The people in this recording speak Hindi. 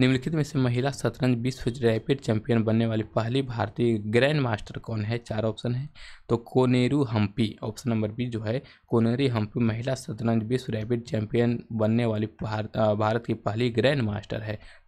निम्नलिखित में से महिला शतरंज विश्व रैपिड चैंपियन बनने वाली पहली भारतीय ग्रैंड मास्टर कौन है चार ऑप्शन है तो Koneru Humpy option number B जो है कोनेरी हम्पी महिला शतरंज विश्व रैपिड चैंपियन बनने वाली भारत की पहली ग्रैंड मास्टर है